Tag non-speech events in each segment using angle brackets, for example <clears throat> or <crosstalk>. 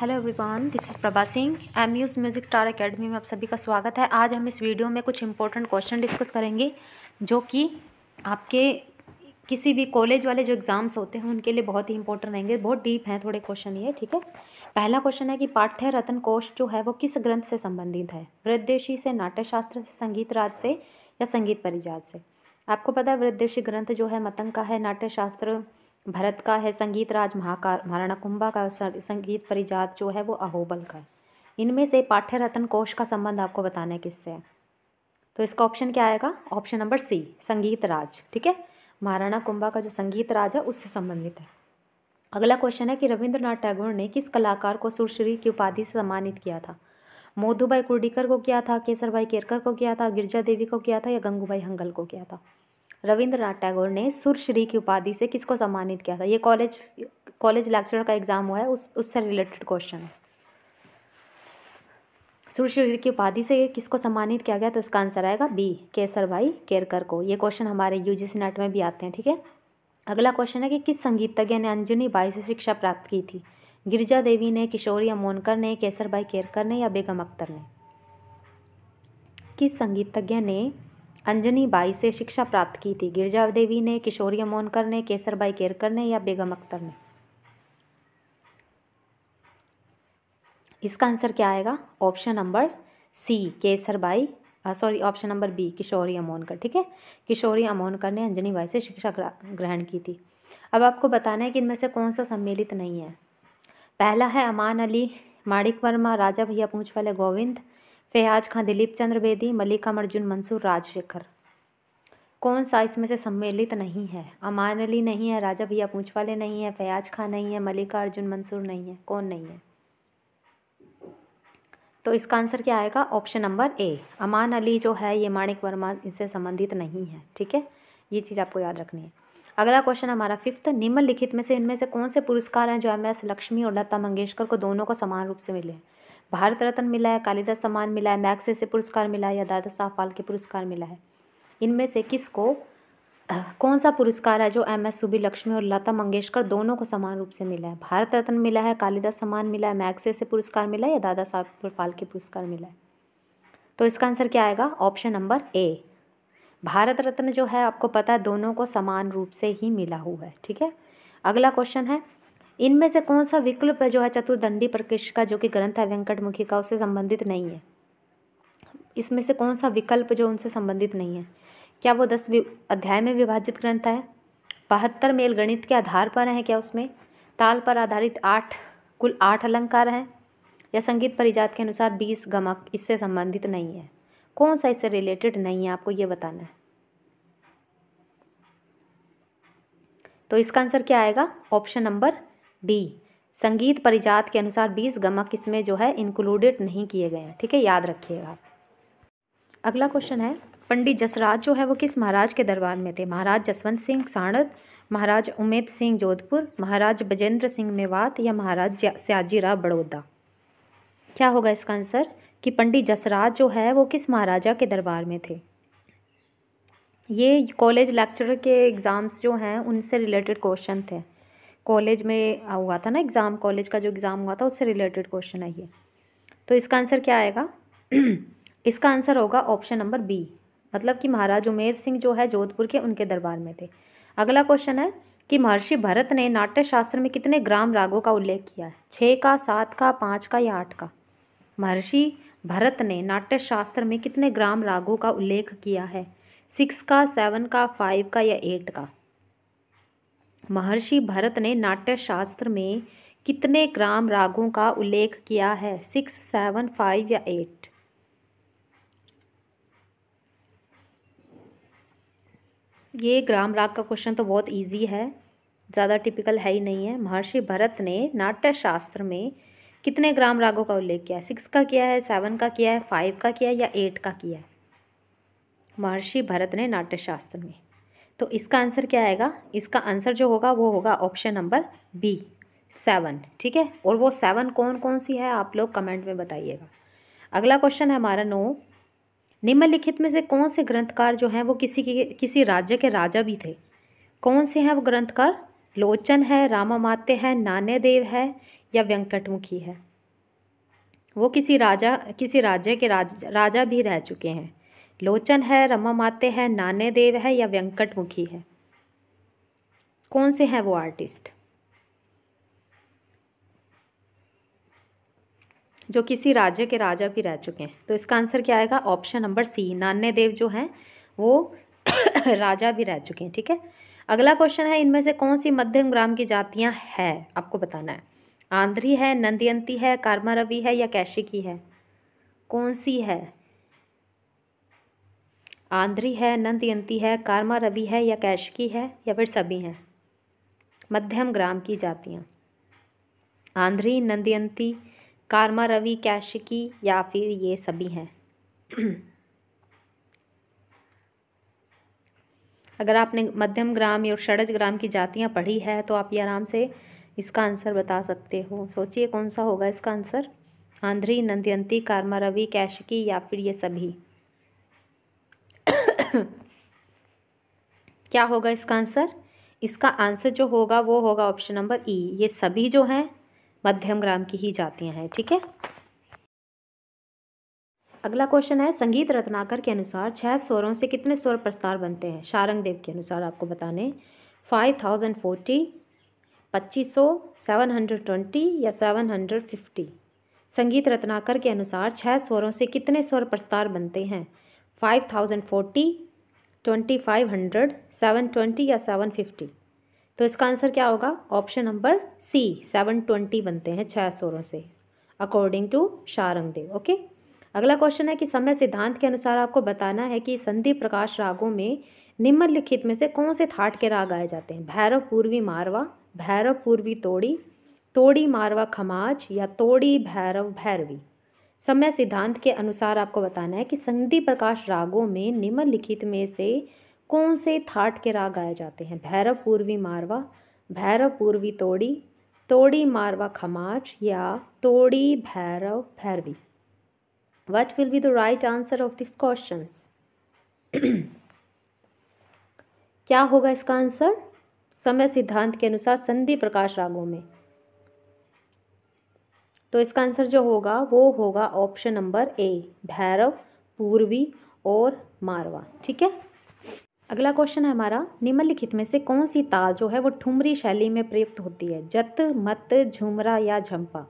hello everyone this is Prabha Singh M use music star academy में आप सभी का स्वागत है आज हम इस वीडियो में कुछ इंपॉर्टेंट क्वेश्चन डिस्कस करेंगे जो कि आपके किसी भी कॉलेज वाले जो एग्ज़ाम्स होते हैं उनके लिए बहुत ही इंपॉर्टेंट रहेंगे बहुत डीप हैं थोड़े क्वेश्चन ये ठीक है पहला क्वेश्चन है कि पाठ्य रतन कोश जो है वो किस ग्रंथ से संबंधित है वृद्धेशी से नाट्यशास्त्र से संगीत राज से या संगीत परिजात से आपको पता है वृद्धेशी ग्रंथ जो है मतंग का है नाट्यशास्त्र भरत का है संगीत राज महाकार महाराणा कुंभा का संगीत परिजात जो है वो अहोबल का है इनमें से पाठ्य रत्न कोश का संबंध आपको बताना है किससे है तो इसका ऑप्शन क्या आएगा ऑप्शन नंबर सी संगीत राज ठीक है महाराणा कुंभा का जो संगीत राज है उससे संबंधित है अगला क्वेश्चन है कि रविंद्रनाथ टैगोर ने किस कलाकार को सुरश्री की उपाधि से सम्मानित किया था मोधुबाई कुर्डीकर को किया था भाई केरकर को किया था गिरजा देवी को किया था या गंगूबाई हंगल को किया था रविंद्रनाथ टैगोर ने सुरश्री की उपाधि से किसको सम्मानित किया था ये कॉलेज कॉलेज लेक्चर का एग्ज़ाम हुआ है उस उससे रिलेटेड क्वेश्चन है सुरश्री की उपाधि से किसको सम्मानित किया गया तो इसका आंसर आएगा बी केसर भाई केरकर को ये क्वेश्चन हमारे यू जी नेट में भी आते हैं ठीक है अगला क्वेश्चन है कि किस संगीतज्ञ ने अंजनी बाई से शिक्षा प्राप्त की थी गिरिजा देवी ने किशोरी अमोनकर ने केसर भाई केरकर ने या बेगम अख्तर ने किस संगीतज्ञ ने अंजनी बाई से शिक्षा प्राप्त की थी गिरजा देवी ने किशोरी मोनकर ने केसर बाई केरकर ने या बेगम अख्तर ने इसका आंसर क्या आएगा option number C Kesar Bai sorry option number B Kishori Amonkar ठीक है किशोरी अमोनकर ने अंजनी बाई से शिक्षा ग्रहण की थी अब आपको बताना है कि इनमें से कौन सा सम्मिलित नहीं है पहला है अमान अली माणिक वर्मा राजा भैया पूछ वाले गोविंद फयाज खां दिलीप चंद्र बेदी मल्लिका अर्जुन मंसूर राजशेखर कौन सा इसमें से सम्मिलित नहीं है अमान अली नहीं है राजा भैया पूछ वाले नहीं है फयाज खां नहीं है मल्लिका अर्जुन मंसूर नहीं है कौन नहीं है तो इसका आंसर क्या आएगा option number A Aman Ali जो है ये माणिक वर्मा इससे संबंधित नहीं है ठीक है ये चीज़ आपको याद रखनी है अगला क्वेश्चन हमारा फिफ्थ निम्नलिखित में से इनमें से कौन से पुरस्कार हैं जो एम एस लक्ष्मी और लता मंगेशकर को दोनों को समान रूप से मिले भारत रत्न मिला है कालिदास सम्मान मिला है मैक्से से पुरस्कार मिला है या दादा साहब फाल्के पुरस्कार मिला है इनमें से किसको कौन सा पुरस्कार है जो एम एस सुबी लक्ष्मी और लता मंगेशकर दोनों को समान रूप से मिला है भारत रत्न मिला है कालिदास सम्मान मिला है मैक्से से पुरस्कार मिला है या दादा साहब फाल्के पुरस्कार मिला है तो इसका आंसर क्या आएगा option number A Bharat Ratna जो है आपको पता है दोनों को समान रूप से ही मिला हुआ है ठीक है अगला क्वेश्चन है इनमें से कौन सा विकल्प जो है चतुर्दंडी का जो कि ग्रंथ है वेंकट मुखी का उससे संबंधित नहीं है इसमें से कौन सा विकल्प जो उनसे संबंधित नहीं है क्या वो दस अध्याय में विभाजित ग्रंथ है बहत्तर मेल गणित के आधार पर हैं क्या उसमें ताल पर आधारित आठ कुल आठ अलंकार हैं या संगीत परिजात के अनुसार बीस गमक इससे संबंधित नहीं है कौन सा इससे रिलेटेड नहीं है आपको ये बताना है तो इसका आंसर क्या आएगा ऑप्शन नंबर डी संगीत परिजात के अनुसार बीस गमक इसमें जो है इंक्लूडेड नहीं किए गए हैं ठीक है याद रखिएगा अगला क्वेश्चन है पंडित जसराज जो है वो किस महाराज के दरबार में थे महाराज जसवंत सिंह साणद महाराज उमेद सिंह जोधपुर महाराज बजेंद्र सिंह मेवात या महाराज राव बड़ौदा क्या होगा इसका आंसर कि पंडित जसराज जो है वो किस महाराजा के दरबार में थे ये कॉलेज लेक्चरर के एग्ज़ाम्स जो हैं उनसे रिलेटेड क्वेश्चन थे कॉलेज में हुआ था ना एग्ज़ाम कॉलेज का जो एग्ज़ाम हुआ था उससे रिलेटेड क्वेश्चन है ये तो इसका आंसर क्या आएगा <clears throat> इसका आंसर होगा ऑप्शन नंबर बी मतलब कि महाराज उमेर सिंह जो है जोधपुर के उनके दरबार में थे अगला क्वेश्चन है कि महर्षि भरत ने नाट्य शास्त्र में कितने ग्राम रागों का उल्लेख किया है छः का सात का पाँच का या आठ का महर्षि भरत ने नाट्य शास्त्र में कितने ग्राम रागों का उल्लेख किया है सिक्स का सेवन का फाइव का या एट का महर्षि भरत ने नाट्य शास्त्र में कितने ग्राम रागों का उल्लेख किया है सिक्स सेवन फाइव या एट ये ग्राम राग का क्वेश्चन तो बहुत इजी है ज़्यादा टिपिकल है ही नहीं है महर्षि भरत ने नाट्यशास्त्र में कितने ग्राम रागों का उल्लेख किया है सिक्स का किया है सेवन का किया है फाइव का किया है या एट का किया है महर्षि भरत ने नाट्यशास्त्र में तो इसका आंसर क्या आएगा इसका आंसर जो होगा वो होगा ऑप्शन नंबर बी सेवन ठीक है और वो सेवन कौन कौन सी है आप लोग कमेंट में बताइएगा अगला क्वेश्चन है हमारा नो निम्नलिखित में से कौन से ग्रंथकार जो हैं वो किसी के किसी राज्य के राजा भी थे कौन से हैं वो ग्रंथकार लोचन है रामामात्य है देव है या व्यंकटमुखी है वो किसी राजा किसी राज्य के राज, राजा भी रह चुके हैं लोचन है रमा माते हैं नाने देव है या व्यंकट मुखी है कौन से हैं वो आर्टिस्ट जो किसी राज्य के राजा भी रह चुके हैं तो इसका आंसर क्या आएगा ऑप्शन नंबर सी नान्य देव जो हैं वो <coughs> राजा भी रह चुके हैं ठीक है अगला क्वेश्चन है इनमें से कौन सी मध्यम ग्राम की जातियां हैं आपको बताना है आंध्री है नंदियंती है कारमा रवि है या कैशिकी है कौन सी है आंध्री है नंदयंती है कारमा रवि है या कैशकी है या फिर सभी हैं मध्यम ग्राम की जातियाँ आंध्री नंदयंती कारमा रवि कैशकी या फिर ये सभी हैं <clears throat> अगर आपने मध्यम ग्राम या षडज ग्राम की जातियाँ पढ़ी है तो आप ये आराम से इसका आंसर बता सकते हो सोचिए कौन सा होगा इसका आंसर आंध्री नंदयंती कारमा रवि कैशकी या फिर ये सभी <coughs> क्या होगा इसका आंसर इसका आंसर जो होगा वो होगा ऑप्शन नंबर ई ये सभी जो हैं मध्यम ग्राम की ही जातियां हैं ठीक है अगला क्वेश्चन है संगीत रत्नाकर के अनुसार छह स्वरों से कितने स्वर प्रस्तार बनते हैं शारंग देव के अनुसार आपको बताने फाइव थाउजेंड फोर्टी पच्चीस सौ सेवन हंड्रेड ट्वेंटी या seven hundred fifty Sangeet Ratnakar के अनुसार छह स्वरों से कितने स्वर प्रस्तार बनते हैं five thousand forty twenty five hundred seven twenty या सेवन फिफ्टी तो इसका आंसर क्या होगा option number C seven twenty बनते हैं छः सोरों से अकॉर्डिंग टू शारंगदेव ओके अगला क्वेश्चन है कि समय सिद्धांत के अनुसार आपको बताना है कि संधि प्रकाश रागों में निम्नलिखित में से कौन से थाट के राग आए जाते हैं भैरव पूर्वी मारवा भैरव पूर्वी तोड़ी तोड़ी मारवा खमाज या तोड़ी भैरव भैरवी समय सिद्धांत के अनुसार आपको बताना है कि संधि प्रकाश रागों में निम्नलिखित में से कौन से थाट के राग गाए जाते हैं भैरव पूर्वी मारवा भैरव पूर्वी तोड़ी तोड़ी मारवा खमाच या Todi Bhairav Bhairavi what will be the right answer of this question क्या होगा इसका आंसर समय सिद्धांत के अनुसार संधि प्रकाश रागों में तो इसका आंसर जो होगा वो होगा ऑप्शन नंबर ए भैरव पूर्वी और मारवा ठीक है अगला क्वेश्चन है हमारा निम्नलिखित में से कौन सी ताल जो है वो ठुमरी शैली में प्रयुक्त होती है जत मत झुमरा या झंपा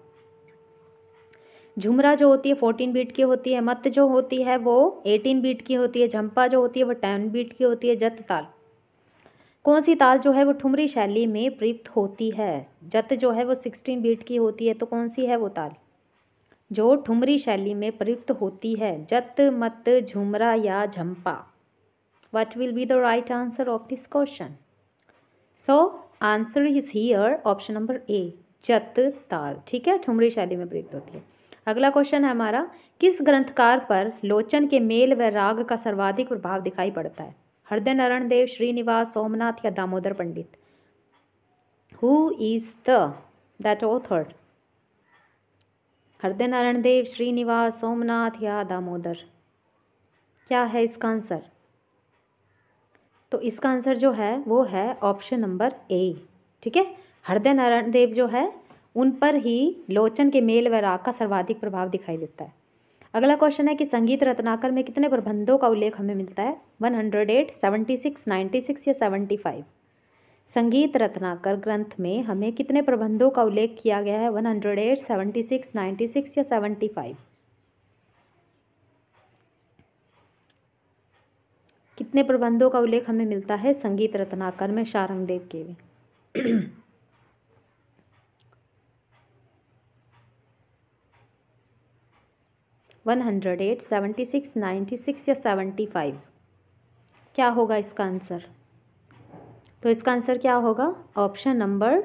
झुमरा जो होती है फोर्टीन बीट की होती है मत जो होती है वो एटीन बीट की होती है झंपा जो होती है वो टेन बीट की होती है जत ताल कौन सी ताल जो है वो ठुमरी शैली में प्रयुक्त होती है जत जो है वो सिक्सटीन बीट की होती है तो कौन सी है वो ताल जो ठुमरी शैली में प्रयुक्त होती है जत मत झुमरा या Jhampa what will be the right answer of this question so answer is here option number A Jat ताल ठीक है ठुमरी शैली में प्रयुक्त होती है अगला क्वेश्चन है हमारा किस ग्रंथकार पर लोचन के मेल व राग का सर्वाधिक प्रभाव दिखाई पड़ता है हृदय नारायण देव श्रीनिवास सोमनाथ या Damodar Pandit who is the that author Hriday Narayan देव श्रीनिवास सोमनाथ या दामोदर क्या है इसका आंसर तो इसका आंसर जो है वो है ऑप्शन नंबर ए ठीक है हृदय नारायण देव जो है उन पर ही लोचन के मेल व राग का सर्वाधिक प्रभाव दिखाई देता है अगला क्वेश्चन है कि संगीत रत्नाकर में कितने प्रबंधों का उल्लेख हमें मिलता है one hundred eight seventy six ninety six या सेवेंटी फाइव संगीत रत्नाकर ग्रंथ में हमें कितने प्रबंधों का उल्लेख किया गया है one hundred eight seventy six ninety six या सेवेंटी फाइव कितने प्रबंधों का उल्लेख हमें मिलता है संगीत रत्नाकर में शारंगदेव के भी one hundred eight seventy six ninety six या सेवेंटी फाइव क्या होगा इसका आंसर तो इसका आंसर क्या होगा option number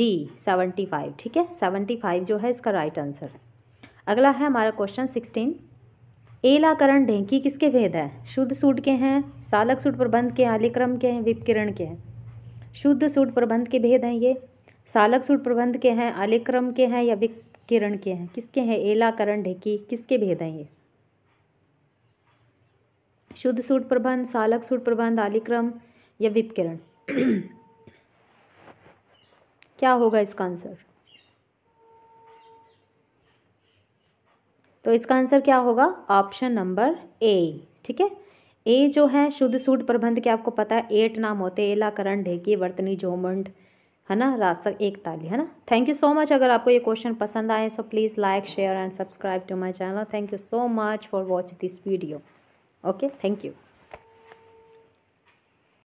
D seventy five ठीक है सेवेंटी फाइव जो है इसका राइट आंसर है अगला है हमारा क्वेश्चन सिक्सटीन एलाकरण ढेंकी किसके भेद है शुद्ध सूट के हैं सालक सूट प्रबंध के आलिक्रम अलिक्रम के हैं विपकिरण के हैं शुद्ध सूट प्रबंध के भेद हैं ये सालक सूट प्रबंध के हैं अलिक्रम के हैं या विपकिरण के हैं किसके हैं एलाकरण ढेंकी किसके भेद हैं ये शुद्ध सूट प्रबंध सालक सूट प्रबंध आलिक्रम या विपकिरण <clears throat> क्या होगा इसका आंसर तो इसका आंसर क्या होगा ऑप्शन नंबर ए ठीक है ए जो है शुद्ध सूट प्रबंध के आपको पता है एट नाम होते एला करण ढेकी वर्तनी जोमंड है ना रासक एक ताली है ना थैंक यू सो मच अगर आपको ये क्वेश्चन पसंद आए so please like share and subscribe to my channel thank you so much for watch this video okay thank you